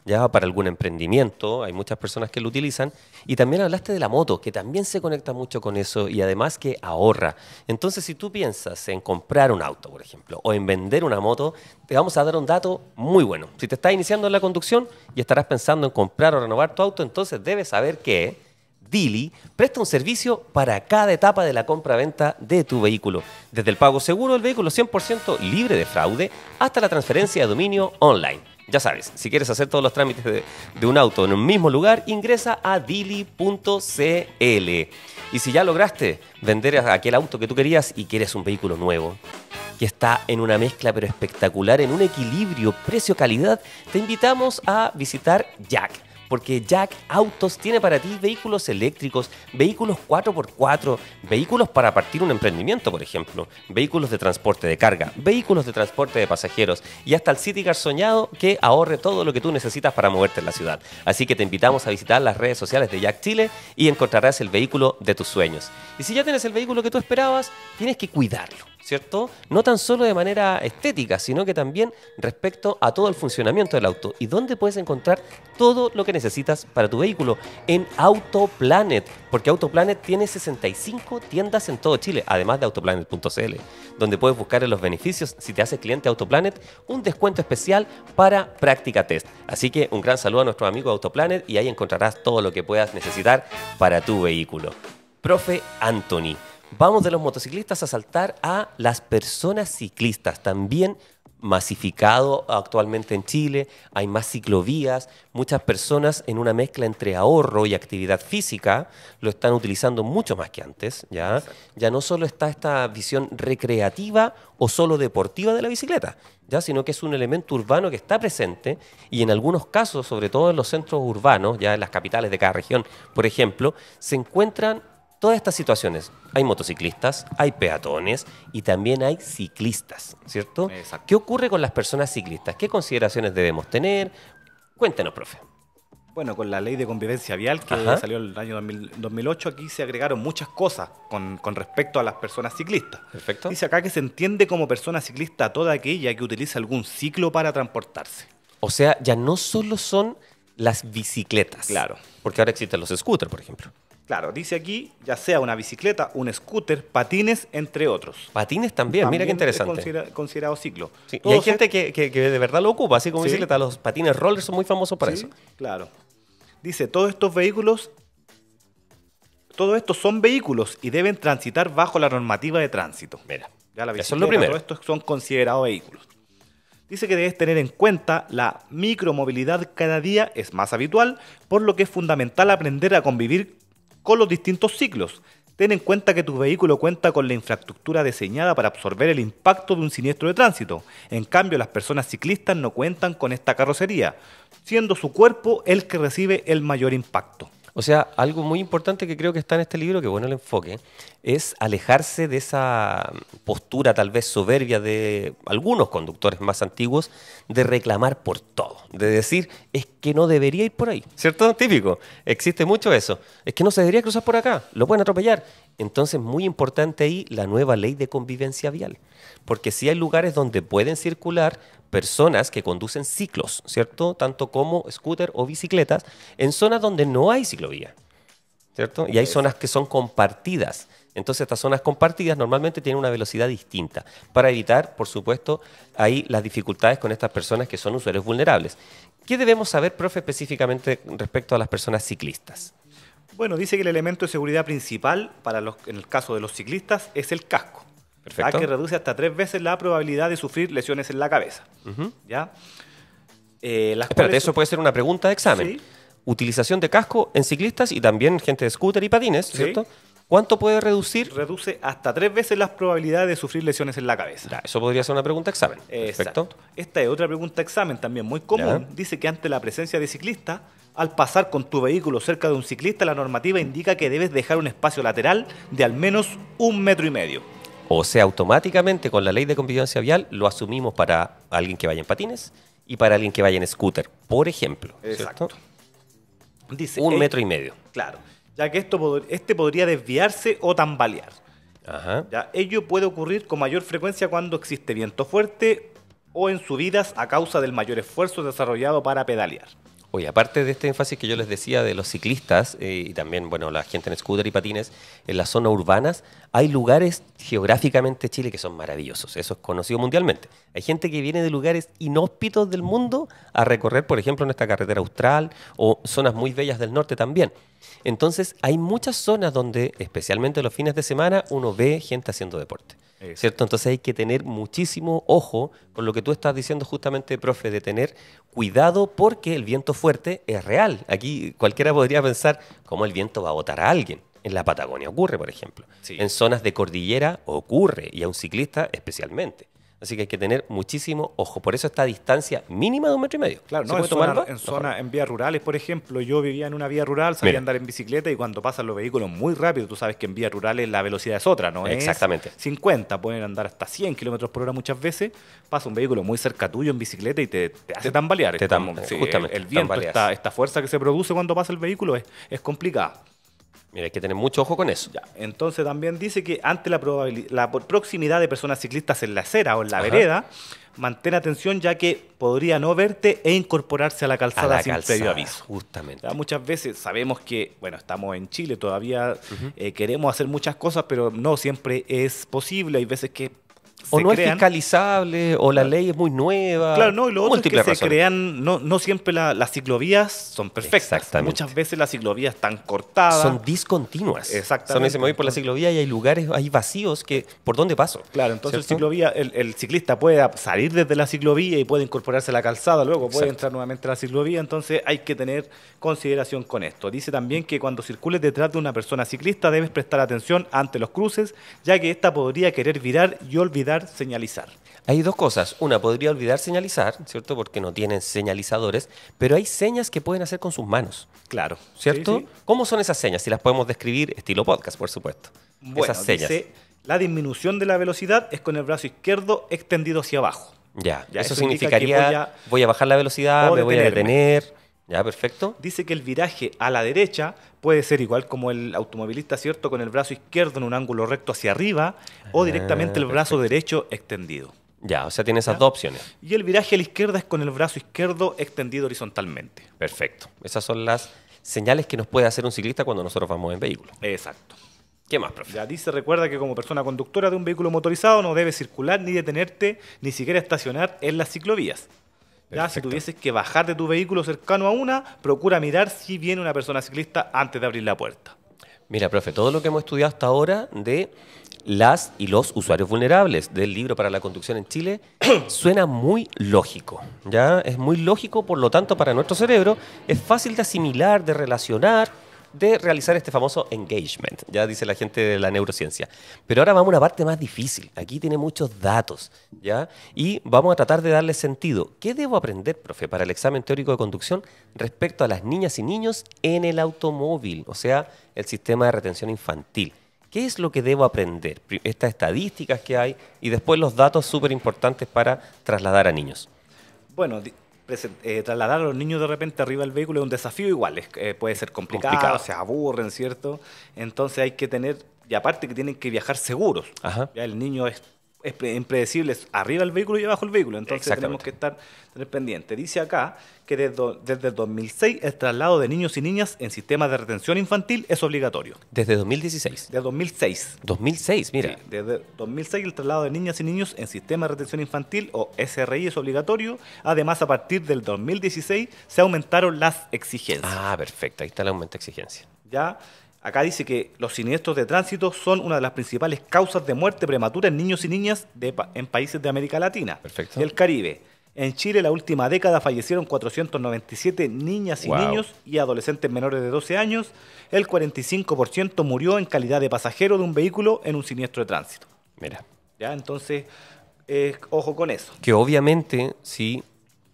ya para algún emprendimiento, hay muchas personas que lo utilizan. Y también hablaste de la moto, que también se conecta mucho con eso y además que ahorra. Entonces, si tú piensas en comprar un auto, por ejemplo, o en vender una moto, te vamos a dar un dato muy bueno. Si te estás iniciando en la conducción y estarás pensando en comprar o renovar tu auto, entonces debes saber que Dili presta un servicio para cada etapa de la compra-venta de tu vehículo, desde el pago seguro del vehículo 100% libre de fraude hasta la transferencia de dominio online. Ya sabes, si quieres hacer todos los trámites de, un auto en un mismo lugar, ingresa a dili.cl. Y si ya lograste vender aquel auto que tú querías y quieres un vehículo nuevo, que está en una mezcla pero espectacular, en un equilibrio precio-calidad, te invitamos a visitar Jack porque Jack Autos tiene para ti vehículos eléctricos, vehículos 4x4, vehículos para partir un emprendimiento, por ejemplo, vehículos de transporte de carga, vehículos de transporte de pasajeros y hasta el City Car soñado que ahorre todo lo que tú necesitas para moverte en la ciudad. Así que te invitamos a visitar las redes sociales de Jack Chile y encontrarás el vehículo de tus sueños. Y si ya tienes el vehículo que tú esperabas, tienes que cuidarlo. ¿cierto? No tan solo de manera estética, sino que también respecto a todo el funcionamiento del auto. ¿Y dónde puedes encontrar todo lo que necesitas para tu vehículo? En Autoplanet, porque Autoplanet tiene 65 tiendas en todo Chile, además de autoplanet.cl, donde puedes buscar en los beneficios, si te haces cliente Autoplanet, un descuento especial para práctica test. Así que un gran saludo a nuestro amigo Autoplanet y ahí encontrarás todo lo que puedas necesitar para tu vehículo. Profe Anthony. Vamos de los motociclistas a saltar a las personas ciclistas, también masificado actualmente en Chile, hay más ciclovías, muchas personas en una mezcla entre ahorro y actividad física lo están utilizando mucho más que antes, ¿ya? Ya no solo está esta visión recreativa o solo deportiva de la bicicleta, ¿ya? sino que es un elemento urbano que está presente y en algunos casos, sobre todo en los centros urbanos, ya en las capitales de cada región, por ejemplo, se encuentran todas estas situaciones. Hay motociclistas, hay peatones y también hay ciclistas, ¿cierto? Exacto. ¿Qué ocurre con las personas ciclistas? ¿Qué consideraciones debemos tener? Cuéntenos, profe. Bueno, con la ley de convivencia vial que salió en el año 2008, aquí se agregaron muchas cosas con, con, respecto a las personas ciclistas. Perfecto. Dice acá que se entiende como persona ciclista toda aquella que utiliza algún ciclo para transportarse. O sea, ya no solo son las bicicletas. Claro. Porque ahora existen los scooters, por ejemplo. Claro, dice aquí, ya sea una bicicleta, un scooter, patines, entre otros. Patines también, mira qué interesante. considerado ciclo. y hay gente que, de verdad lo ocupa, así como bicicleta. Los patines rollers son muy famosos para eso. Claro. Dice, todos estos vehículos, todos estos son vehículos y deben transitar bajo la normativa de tránsito. Mira, ya la eso Todos estos son considerados vehículos. Dice que debes tener en cuenta la micromovilidad cada día es más habitual, por lo que es fundamental aprender a convivir con los distintos ciclos. Ten en cuenta que tu vehículo cuenta con la infraestructura diseñada para absorber el impacto de un siniestro de tránsito. En cambio, las personas ciclistas no cuentan con esta carrocería, siendo su cuerpo el que recibe el mayor impacto. O sea, algo muy importante que creo que está en este libro, que bueno el enfoque, es alejarse de esa mm, postura tal vez soberbia de algunos conductores más antiguos de reclamar por todo, de decir, es que no debería ir por ahí, ¿cierto? Típico, existe mucho eso, es que no se debería cruzar por acá, lo pueden atropellar. Entonces, muy importante ahí la nueva ley de convivencia vial, porque si hay lugares donde pueden circular, personas que conducen ciclos, ¿cierto? Tanto como scooter o bicicletas, en zonas donde no hay ciclovía, ¿cierto? Y hay zonas que son compartidas. Entonces estas zonas compartidas normalmente tienen una velocidad distinta, para evitar, por supuesto, ahí las dificultades con estas personas que son usuarios vulnerables. ¿Qué debemos saber, profe, específicamente respecto a las personas ciclistas? Bueno, dice que el elemento de seguridad principal para los, en el caso de los ciclistas es el casco. Perfecto. que reduce hasta tres veces la probabilidad de sufrir lesiones en la cabeza. ¿Ya? Eh, las Espérate, eso puede ser una pregunta de examen. Utilización de casco en ciclistas y también gente de scooter y patines, ¿cierto? ¿Cuánto puede reducir? Reduce hasta tres veces las probabilidades de sufrir lesiones en la cabeza. eso podría ser una pregunta de examen. Exacto. Esta es otra pregunta de examen también muy común. Dice que ante la presencia de ciclista, al pasar con tu vehículo cerca de un ciclista, la normativa indica que debes dejar un espacio lateral de al menos un metro y medio. O sea, automáticamente con la ley de convivencia vial lo asumimos para alguien que vaya en patines y para alguien que vaya en scooter, por ejemplo. Exacto. Dice, Un eh, metro y medio. Claro, ya que esto, este podría desviarse o tambalear. Ajá. Ya, ello puede ocurrir con mayor frecuencia cuando existe viento fuerte o en subidas a causa del mayor esfuerzo desarrollado para pedalear. Oye, aparte de este énfasis que yo les decía de los ciclistas eh, y también, bueno, la gente en scooter y patines, en las zonas urbanas hay lugares geográficamente Chile que son maravillosos, eso es conocido mundialmente. Hay gente que viene de lugares inhóspitos del mundo a recorrer, por ejemplo, nuestra carretera austral o zonas muy bellas del norte también. Entonces, hay muchas zonas donde, especialmente los fines de semana, uno ve gente haciendo deporte. ¿cierto? Entonces hay que tener muchísimo ojo con lo que tú estás diciendo justamente, profe, de tener cuidado porque el viento fuerte es real. Aquí cualquiera podría pensar cómo el viento va a botar a alguien. En la Patagonia ocurre, por ejemplo. En zonas de cordillera ocurre, y a un ciclista especialmente. Así que hay que tener muchísimo ojo. Por eso esta distancia mínima de un metro y medio. Claro, no, en, zona, en, en vías rurales, por ejemplo, yo vivía en una vía rural, sabía andar en bicicleta y cuando pasan los vehículos muy rápido, tú sabes que en vías rurales la velocidad es otra, ¿no? Exactamente. 50, pueden andar hasta 100 kilómetros por hora muchas veces. Pasa un vehículo muy cerca tuyo en bicicleta y te, hace tambalear. Te el, viento, esta, esta, fuerza que se produce cuando pasa el vehículo es, es complicada. Mira, hay que tener mucho ojo con eso. Entonces también dice que ante la, la proximidad de personas ciclistas en la acera o en la vereda, mantén atención ya que podría no verte e incorporarse a la calzada sin calzada, aviso. Justamente. muchas veces sabemos que, bueno, estamos en Chile todavía, eh, queremos hacer muchas cosas, pero no siempre es posible. Hay veces que o no es fiscalizable, o la ley es muy nueva. Claro, no, y lo otro es que se crean, no, no siempre las ciclovías son perfectas. Exactamente. Muchas veces las ciclovías están cortadas. Son discontinuas. Exactamente. Son me por la ciclovía y hay lugares, hay vacíos que, ¿por dónde paso? Claro, entonces el, ciclovía, el, ciclista puede salir desde la ciclovía y puede incorporarse a la calzada, luego puede entrar nuevamente a la ciclovía, entonces hay que tener consideración con esto. Dice también que cuando circules detrás de una persona ciclista debes prestar atención ante los cruces, ya que ésta podría querer virar y olvidar señalizar. Hay dos cosas. Una, podría olvidar señalizar, ¿cierto? Porque no tienen señalizadores, pero hay señas que pueden hacer con sus manos. Claro. ¿Cierto? ¿Cómo son esas señas? Si las podemos describir, estilo podcast, por supuesto. esas señas. la disminución de la velocidad es con el brazo izquierdo extendido hacia abajo. Ya, eso, significaría voy a, bajar la velocidad, me voy a detener ya, perfecto. Dice que el viraje a la derecha puede ser igual como el automovilista, ¿cierto? Con el brazo izquierdo en un ángulo recto hacia arriba o ah, directamente el brazo derecho extendido. Ya, o sea, tiene esas dos opciones. Y el viraje a la izquierda es con el brazo izquierdo extendido horizontalmente. Perfecto. Esas son las señales que nos puede hacer un ciclista cuando nosotros vamos en vehículo. Exacto. ¿Qué más, profe? Ya dice, recuerda que como persona conductora de un vehículo motorizado no debes circular ni detenerte, ni siquiera estacionar en las ciclovías. Ya, si tuvieses que bajar de tu vehículo cercano a una, procura mirar si viene una persona ciclista antes de abrir la puerta. Mira, profe, todo lo que hemos estudiado hasta ahora de las y los usuarios vulnerables del libro para la conducción en Chile suena muy lógico, ¿ya? Es muy lógico, por lo tanto, para nuestro cerebro es fácil de asimilar, de relacionar de realizar este famoso engagement, ya dice la gente de la neurociencia. Pero ahora vamos a una parte más difícil. Aquí tiene muchos datos, ¿ya? Y vamos a tratar de darle sentido. ¿Qué debo aprender, profe, para el examen teórico de conducción respecto a las niñas y niños en el automóvil, o sea, el sistema de retención infantil? ¿Qué es lo que debo aprender? Estas estadísticas que hay y después los datos súper importantes para trasladar a niños. Bueno, eh, trasladar a los niños de repente arriba del vehículo es un desafío igual, eh, puede ser complicado, se aburren, ¿cierto? Entonces hay que tener, y aparte que tienen que viajar seguros, Ajá. Ya el niño es impredecibles arriba del vehículo y abajo del vehículo. Entonces tenemos que estar tener pendiente. Dice acá que desde, el 2006 el traslado de niños y niñas en sistemas de retención infantil es obligatorio. Desde 2016. Desde 2006. 2006, mira. desde 2006 el traslado de niñas y niños en sistema de retención infantil o SRI es obligatorio. Además, a partir del 2016 se aumentaron las exigencias. Ah, perfecto. Ahí está el aumento de exigencias. Ya. Acá dice que los siniestros de tránsito son una de las principales causas de muerte prematura en niños y niñas en países de América Latina Perfecto. y el Caribe. En Chile, la última década fallecieron 497 niñas y niños y adolescentes menores de 12 años. El 45% murió en calidad de pasajero de un vehículo en un siniestro de tránsito. Mira. Ya, entonces, eh, ojo con eso. Que obviamente, si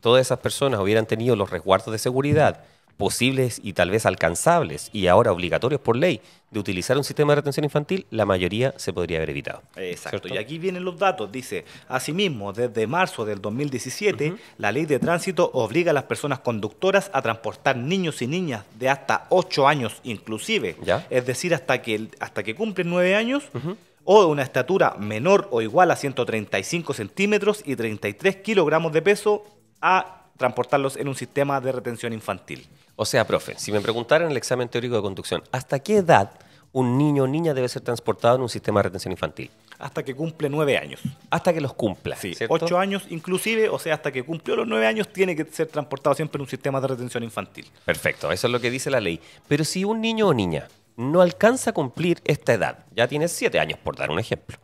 todas esas personas hubieran tenido los resguardos de seguridad posibles y tal vez alcanzables y ahora obligatorios por ley de utilizar un sistema de retención infantil, la mayoría se podría haber evitado. Exacto. Y aquí vienen los datos. Dice, asimismo, desde marzo del 2017, la ley de tránsito obliga a las personas conductoras a transportar niños y niñas de hasta 8 años inclusive. Es decir, hasta que, hasta que cumplen 9 años. o de una estatura menor o igual a 135 centímetros y 33 kilogramos de peso a transportarlos en un sistema de retención infantil. O sea, profe, si me preguntaran en el examen teórico de conducción, ¿hasta qué edad un niño o niña debe ser transportado en un sistema de retención infantil? Hasta que cumple nueve años. Hasta que los cumpla. Sí, ocho años inclusive, o sea, hasta que cumplió los nueve años tiene que ser transportado siempre en un sistema de retención infantil. Perfecto, eso es lo que dice la ley. Pero si un niño o niña no alcanza a cumplir esta edad, ya tiene siete años, por dar un ejemplo,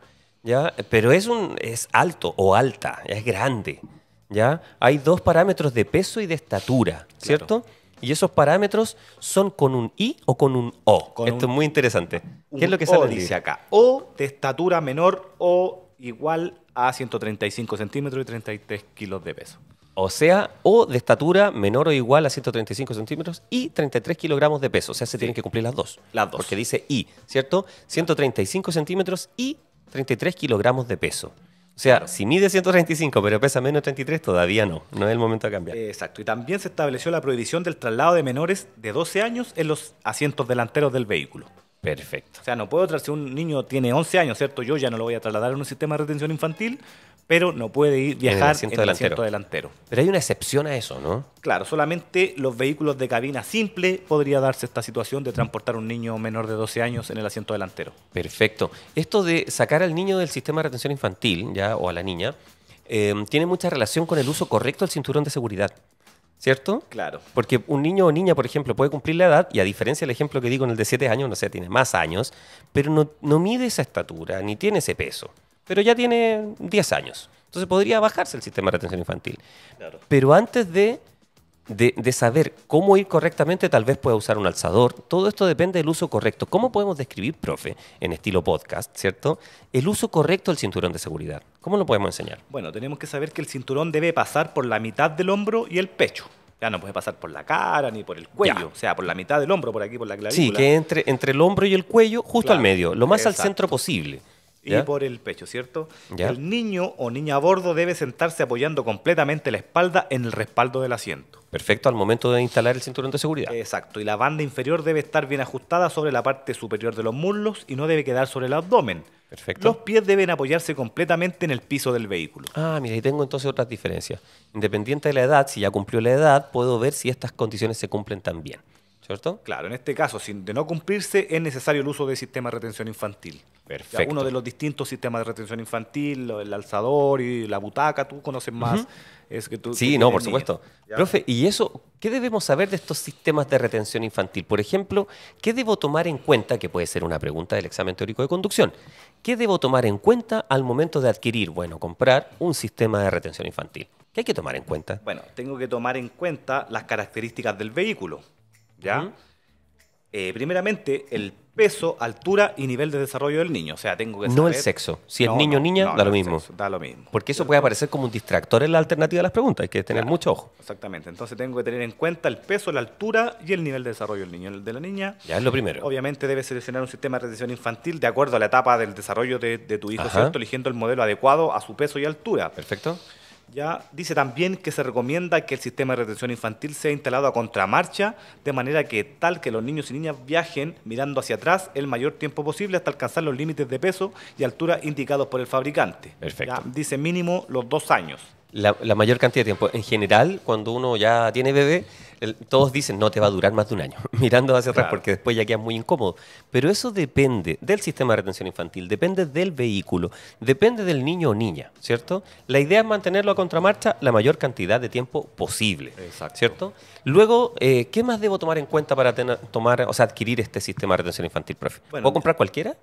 ¿ya? pero es, un, es alto o alta, es grande, ¿ya? hay dos parámetros de peso y de estatura, ¿cierto? Y esos parámetros son con un I o con un O. Esto es muy interesante. ¿Qué es lo que se O dice acá. O de estatura menor o igual a 135 centímetros y 33 kilos de peso. O sea, o de estatura menor o igual a 135 centímetros y 33 kilogramos de peso. O sea, se tienen que cumplir las dos. Las dos. Porque dice I, ¿cierto? 135 centímetros y 33 kilogramos de peso. O sea, si mide 135 pero pesa menos 33, todavía no. No es el momento de cambiar. Exacto. Y también se estableció la prohibición del traslado de menores de 12 años en los asientos delanteros del vehículo. Perfecto. O sea, no puedo traer, si un niño tiene 11 años, ¿cierto? Yo ya no lo voy a trasladar a un sistema de retención infantil, pero no puede ir viajar en el asiento, delantero. Pero hay una excepción a eso, ¿no? Claro, solamente los vehículos de cabina simple podría darse esta situación de transportar a un niño menor de 12 años en el asiento delantero. Perfecto. Esto de sacar al niño del sistema de retención infantil, ya, o a la niña, em, tiene mucha relación con el uso correcto del cinturón de seguridad. ¿Cierto? Claro. Porque un niño o niña, por ejemplo, puede cumplir la edad, y a diferencia del ejemplo que digo en el de 7 años, no sé, tiene más años, pero no mide esa estatura, ni tiene ese peso pero ya tiene 10 años. Entonces podría bajarse el sistema de retención infantil. Pero antes de, saber cómo ir correctamente, tal vez pueda usar un alzador. Todo esto depende del uso correcto. ¿Cómo podemos describir, profe, en estilo podcast, ¿cierto? El uso correcto del cinturón de seguridad. ¿Cómo lo podemos enseñar? Bueno, tenemos que saber que el cinturón debe pasar por la mitad del hombro y el pecho. Ya no puede pasar por la cara ni por el cuello, o sea, por la mitad del hombro, por aquí, por la clavícula. Sí, que entre, entre el hombro y el cuello, justo al medio, lo más al centro posible y por el pecho, ¿cierto? El niño o niña a bordo debe sentarse apoyando completamente la espalda en el respaldo del asiento. Perfecto, al momento de instalar el cinturón de seguridad. Exacto, y la banda inferior debe estar bien ajustada sobre la parte superior de los muslos y no debe quedar sobre el abdomen. Perfecto. Los pies deben apoyarse completamente en el piso del vehículo. Ah, mira, y tengo entonces otras diferencias. Independiente de la edad, si ya cumplió la edad, puedo ver si estas condiciones se cumplen también. Claro, en este caso, sin de no cumplirse, es necesario el uso de sistema de retención infantil. Perfecto. uno de los distintos sistemas de retención infantil, el alzador y la butaca, tú conoces más. es que sí, no, por supuesto. Profe, ¿y eso qué debemos saber de estos sistemas de retención infantil? Por ejemplo, ¿qué debo tomar en cuenta, que puede ser una pregunta del examen teórico de conducción, qué debo tomar en cuenta al momento de adquirir, bueno, comprar un sistema de retención infantil? ¿Qué hay que tomar en cuenta? Bueno, tengo que tomar en cuenta las características del vehículo ¿ya? Eh, primeramente, el peso, altura y nivel de desarrollo del niño. O sea, tengo que No el sexo. Si es niño o niña, da lo mismo. da lo mismo. Porque eso puede aparecer como un distractor en la alternativa de las preguntas. Hay que tener mucho ojo. Exactamente. Entonces tengo que tener en cuenta el peso, la altura y el nivel de desarrollo del niño. El de la niña... Ya es lo primero. Obviamente debe seleccionar un sistema de retención infantil de acuerdo a la etapa del desarrollo de, tu hijo, ¿cierto? Eligiendo el modelo adecuado a su peso y altura. Perfecto. Ya dice también que se recomienda que el sistema de retención infantil sea instalado a contramarcha, de manera que tal que los niños y niñas viajen mirando hacia atrás el mayor tiempo posible hasta alcanzar los límites de peso y altura indicados por el fabricante. Perfecto. dice mínimo los dos años. La, la mayor cantidad de tiempo. En general, cuando uno ya tiene bebé, todos dicen, no te va a durar más de un año, mirando hacia atrás, porque después ya queda muy incómodo. Pero eso depende del sistema de retención infantil, depende del vehículo, depende del niño o niña, ¿cierto? La idea es mantenerlo a contramarcha la mayor cantidad de tiempo posible, Exacto. ¿cierto? Luego, eh, ¿qué más debo tomar en cuenta para tomar, o adquirir este sistema de retención infantil, profe? ¿Puedo comprar cualquiera?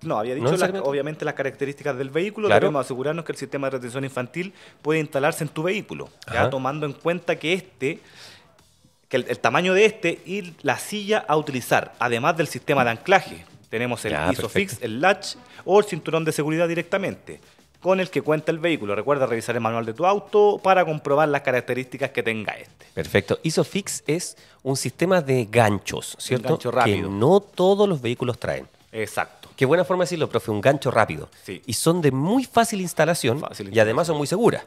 No, había dicho obviamente las características del vehículo. Claro. Debemos asegurarnos que el sistema de retención infantil puede instalarse en tu vehículo, ya, tomando en cuenta que este que el, tamaño de este y la silla a utilizar, además del sistema de anclaje. Tenemos el ISOFIX, el LATCH o el cinturón de seguridad directamente, con el que cuenta el vehículo. Recuerda revisar el manual de tu auto para comprobar las características que tenga este. Perfecto. ISOFIX es un sistema de ganchos, ¿cierto? Un gancho rápido. Que no todos los vehículos traen. Exacto. Qué buena forma de decirlo, profe, un gancho rápido. Y son de muy fácil instalación, y además son muy seguras.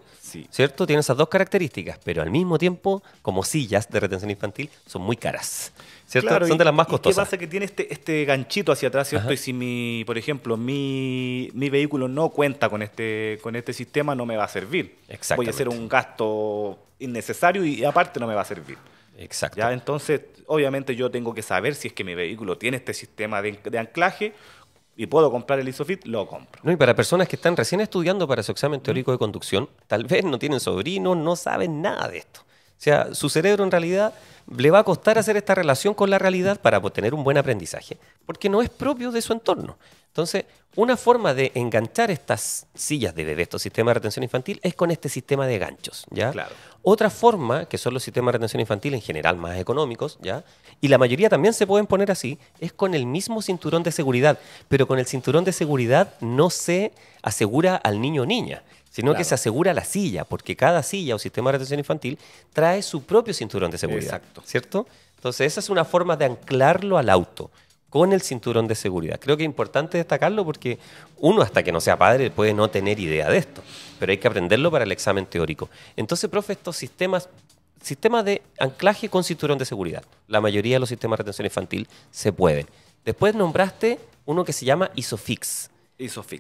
¿Cierto? Tienen esas dos características, pero al mismo tiempo, como sillas de retención infantil, son muy caras. ¿Cierto? son de las más costosas. ¿Qué pasa que tiene este, este, ganchito hacia atrás, ¿cierto? Y si mi, por ejemplo, mi, vehículo no cuenta con este, con este sistema, no me va a servir. Voy a hacer un gasto innecesario y aparte no me va a servir. Exacto. Entonces, obviamente yo tengo que saber si es que mi vehículo tiene este sistema de anclaje y puedo comprar el Isofit, lo compro. No, y para personas que están recién estudiando para su examen teórico de conducción, tal vez no tienen sobrinos, no saben nada de esto. O sea, su cerebro en realidad le va a costar hacer esta relación con la realidad para obtener pues, un buen aprendizaje, porque no es propio de su entorno. Entonces, una forma de enganchar estas sillas de, bebé, estos sistemas de retención infantil es con este sistema de ganchos, ¿ya? Claro. Otra forma, que son los sistemas de retención infantil en general más económicos, ¿ya? Y la mayoría también se pueden poner así, es con el mismo cinturón de seguridad, pero con el cinturón de seguridad no se asegura al niño o niña, sino que se asegura la silla, porque cada silla o sistema de retención infantil trae su propio cinturón de seguridad. Exacto. ¿Cierto? Entonces, esa es una forma de anclarlo al auto con el cinturón de seguridad. Creo que es importante destacarlo porque uno hasta que no sea padre puede no tener idea de esto, pero hay que aprenderlo para el examen teórico. Entonces, profe, estos sistemas, sistemas de anclaje con cinturón de seguridad, la mayoría de los sistemas de retención infantil se pueden. Después nombraste uno que se llama ISOFIX.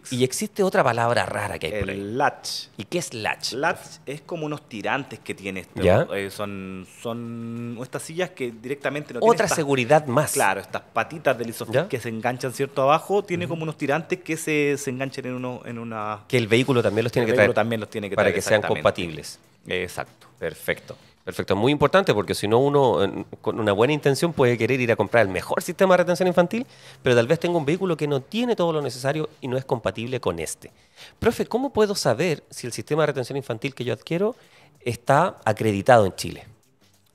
Y existe otra palabra rara que hay por ahí. El latch. ¿Y qué es latch? Latch es como unos tirantes que tiene esto. Eh, son, son estas sillas que directamente no Otra seguridad más. Claro, estas patitas del Isofix que se enganchan cierto abajo, tiene como unos tirantes que se, se enganchan en, uno, en una... Que el vehículo también los tiene que traer. también los tiene que Para que sean compatibles. Exacto. Perfecto. Perfecto, muy importante porque si no uno eh, con una buena intención puede querer ir a comprar el mejor sistema de retención infantil, pero tal vez tenga un vehículo que no tiene todo lo necesario y no es compatible con este. Profe, ¿cómo puedo saber si el sistema de retención infantil que yo adquiero está acreditado en Chile?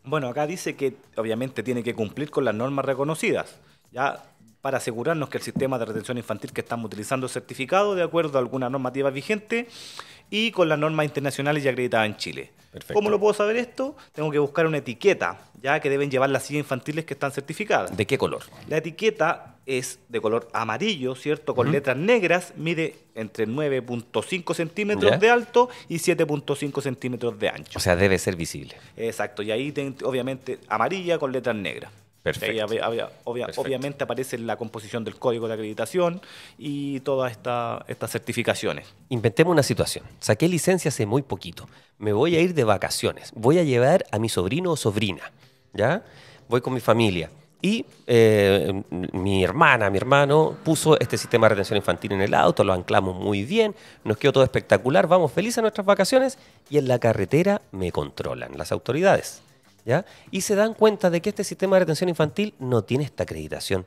Bueno, acá dice que obviamente tiene que cumplir con las normas reconocidas. Ya para asegurarnos que el sistema de retención infantil que estamos utilizando es certificado de acuerdo a alguna normativa vigente y con las normas internacionales ya acreditadas en Chile. ¿Cómo lo puedo saber esto? Tengo que buscar una etiqueta, ya que deben llevar las sillas infantiles que están certificadas. ¿De qué color? La etiqueta es de color amarillo, ¿cierto? Con letras negras, mide entre 9.5 centímetros de alto y 7.5 centímetros de ancho. O sea, debe ser visible. Exacto, y ahí obviamente amarilla con letras negras. Perfecto. Obviamente aparece la composición del código de acreditación y todas esta, estas certificaciones. Inventemos una situación. Saqué licencia hace muy poquito. Me voy a ir de vacaciones. Voy a llevar a mi sobrino o sobrina. ¿Ya? Voy con mi familia. Y eh, mi hermana, mi hermano, puso este sistema de retención infantil en el auto, lo anclamos muy bien, nos quedó todo espectacular, vamos felices a nuestras vacaciones y en la carretera me controlan las autoridades. Y se dan cuenta de que este sistema de retención infantil no tiene esta acreditación.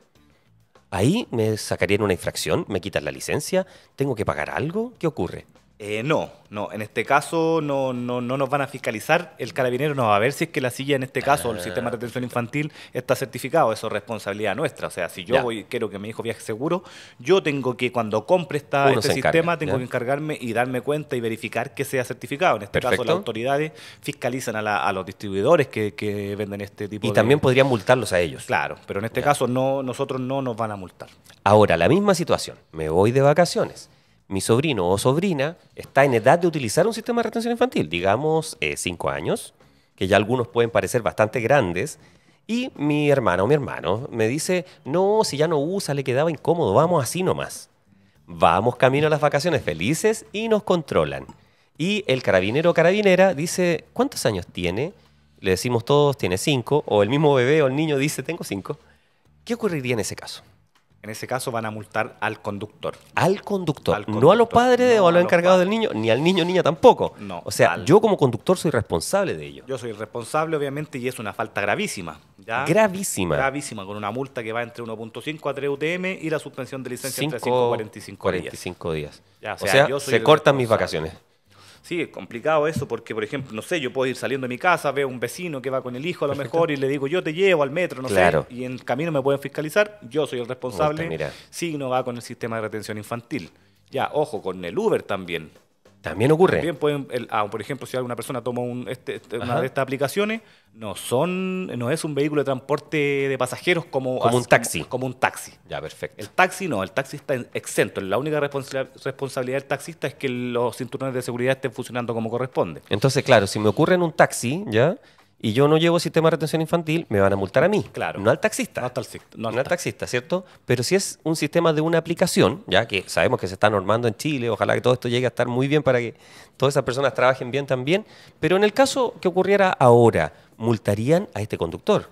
Ahí me sacarían una infracción, me quitan la licencia, tengo que pagar algo, ¿qué ocurre? Eh, no, no, en este caso no, no, nos van a fiscalizar, el carabinero no va a ver si es que la silla en este caso, el sistema de ah. retención infantil, está certificado, eso es responsabilidad nuestra, o sea, si yo voy, quiero que mi hijo viaje seguro, yo tengo que cuando compre esta, este sistema, tengo que encargarme y darme cuenta y verificar que sea certificado, en este caso las autoridades fiscalizan a, los distribuidores que, venden este tipo y de... Y también podrían multarlos a ellos. Claro, pero en este caso no, nosotros no nos van a multar. Ahora, la misma situación, me voy de vacaciones mi sobrino o sobrina está en edad de utilizar un sistema de retención infantil, digamos 5 eh, años, que ya algunos pueden parecer bastante grandes, y mi hermana o mi hermano me dice, no, si ya no usa, le quedaba incómodo, vamos así nomás. Vamos camino a las vacaciones felices y nos controlan. Y el carabinero o carabinera dice, ¿cuántos años tiene? Le decimos todos, tiene cinco o el mismo bebé o el niño dice, tengo cinco, ¿Qué ocurriría en ese caso? En ese caso van a multar al conductor. Al conductor. No a los padres o a los encargados del niño, ni al niño niña tampoco. No. O sea, yo como conductor soy responsable de ello. Yo soy responsable, obviamente, y es una falta gravísima. Gravísima. Gravísima, con una multa que va entre 1.5 a 3 UTM y la suspensión de licencia entre 5 y 45, 45 días. o sea, se cortan mis vacaciones. Sí, es complicado eso porque, por ejemplo, no sé, yo puedo ir saliendo de mi casa, veo un vecino que va con el hijo a lo mejor y le digo, yo te llevo al metro, no sé, y en el camino me pueden fiscalizar, yo soy el responsable, sí, no va con el sistema de retención infantil. Ya, ojo, con el Uber también. También ocurre. También pueden, ah, por ejemplo, si alguna persona toma este, este, una de estas aplicaciones, no son, no es un vehículo de transporte de pasajeros como, un taxi. Como, un taxi. Ya, perfecto. El taxi no, el taxi está exento. La única responsabilidad del taxista es que los cinturones de seguridad estén funcionando como corresponde. Entonces, claro, si me ocurre en un taxi, ya, y yo no llevo sistema de retención infantil, me van a multar a mí. Claro. No al taxista. No al taxista. al taxista, ¿cierto? Pero si es un sistema de una aplicación, ya que sabemos que se está normando en Chile, ojalá que todo esto llegue a estar muy bien para que todas esas personas trabajen bien también. Pero en el caso que ocurriera ahora, multarían a este conductor.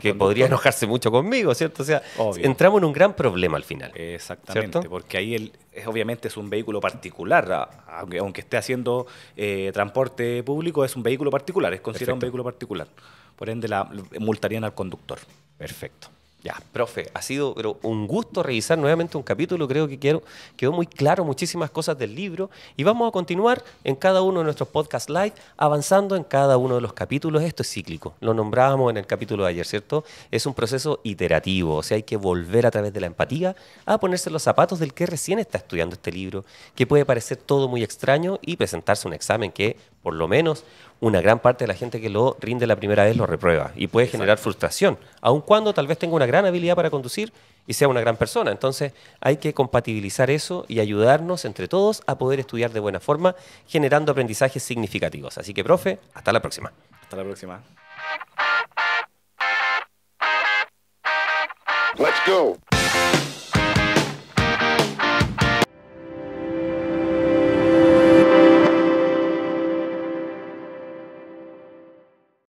que podría enojarse mucho conmigo, ¿cierto? O sea, entramos en un gran problema al final. Exactamente, porque ahí obviamente es un vehículo particular, aunque, aunque esté haciendo eh, transporte público, es un vehículo particular, es considerado un vehículo particular. Por ende, la, multarían al conductor. Perfecto. Ya, profe, ha sido un gusto revisar nuevamente un capítulo. Creo que quiero, quedó muy claro muchísimas cosas del libro. Y vamos a continuar en cada uno de nuestros podcast live, avanzando en cada uno de los capítulos. Esto es cíclico. Lo nombrábamos en el capítulo de ayer, ¿cierto? Es un proceso iterativo. O sea, hay que volver a través de la empatía a ponerse los zapatos del que recién está estudiando este libro, que puede parecer todo muy extraño y presentarse un examen que por lo menos una gran parte de la gente que lo rinde la primera vez lo reprueba y puede generar frustración, aun cuando tal vez tenga una gran habilidad para conducir y sea una gran persona. Entonces hay que compatibilizar eso y ayudarnos entre todos a poder estudiar de buena forma, generando aprendizajes significativos. Así que, profe, hasta la próxima. Hasta la próxima. Let's go.